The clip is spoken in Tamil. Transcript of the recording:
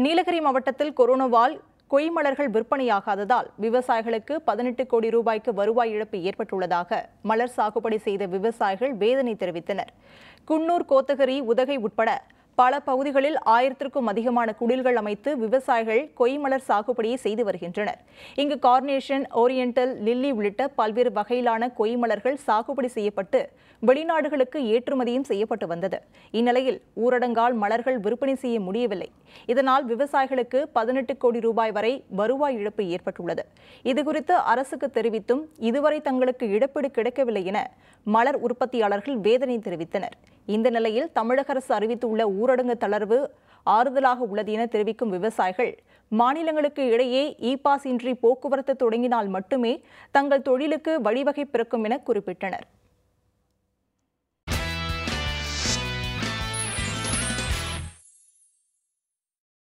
நீலகிரி மாவட்டத்தில் கொரோனாவால் கொய்மலர்கள் விற்பனையாகாததால் விவசாயிகளுக்கு பதினெட்டு கோடி ரூபாய்க்கு வருவாய் இழப்பு ஏற்பட்டுள்ளதாக மலர் சாகுபடி செய்த விவசாயிகள் வேதனை தெரிவித்தனர் குன்னூர் கோத்தகிரி உதகை உட்பட பல பகுதிகளில் ஆயிரத்திற்கும் அதிகமான குடில்கள் அமைத்து விவசாயிகள் கொய்மலர் சாகுபடியை செய்து வருகின்றனர் இங்கு கார்னேஷன் ஓரியண்டல் லில்லி உள்ளிட்ட பல்வேறு வகையிலான கொய்மலர்கள் சாகுபடி செய்யப்பட்டு வெளிநாடுகளுக்கு ஏற்றுமதியும் செய்யப்பட்டு வந்தது இந்நிலையில் ஊரடங்கால் மலர்கள் விற்பனை செய்ய முடியவில்லை இதனால் விவசாயிகளுக்கு பதினெட்டு கோடி ரூபாய் வரை வருவாய் இழப்பு ஏற்பட்டுள்ளது இதுகுறித்து அரசுக்கு தெரிவித்தும் இதுவரை தங்களுக்கு இழப்பீடு கிடைக்கவில்லை என மலர் உற்பத்தியாளர்கள் வேதனை தெரிவித்தனர் இந்த நிலையில் தமிழக அரசு அறிவித்துள்ள ஊரடங்கு தளர்வு ஆறுதலாக உள்ளது என தெரிவிக்கும் விவசாயிகள் மாநிலங்களுக்கு இடையே இ பாஸ் இன்றி போக்குவரத்து தொடங்கினால் மட்டுமே தங்கள் தொழிலுக்கு வழிவகை பிறக்கும் என குறிப்பிட்டனர்